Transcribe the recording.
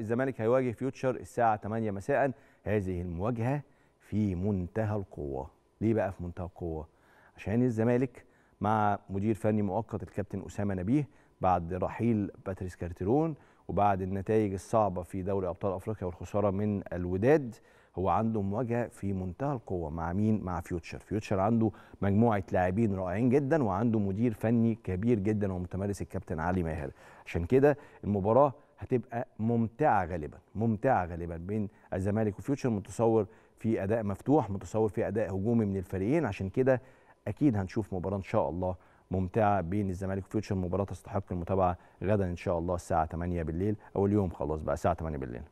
الزمالك هيواجه فيوتشر الساعة 8 مساء هذه المواجهة في منتهى القوة ليه بقى في منتهى القوة؟ عشان الزمالك مع مدير فني مؤقت الكابتن أسامة نبيه بعد رحيل باتريس كارتيرون وبعد النتائج الصعبة في دوري أبطال أفريقيا والخسارة من الوداد هو عنده مواجهة في منتهى القوة مع مين؟ مع فيوتشر فيوتشر عنده مجموعة لاعبين رائعين جدا وعنده مدير فني كبير جدا ومتمرس الكابتن علي ماهر عشان كده المباراة هتبقى ممتعه غالبا ممتعه غالبا بين الزمالك وفيوتشر متصور في اداء مفتوح متصور في اداء هجومي من الفريقين عشان كده اكيد هنشوف مباراه ان شاء الله ممتعه بين الزمالك وفيوتشر مباراه تستحق المتابعه غدا ان شاء الله الساعه 8 بالليل او اليوم خلاص بقى الساعه 8 بالليل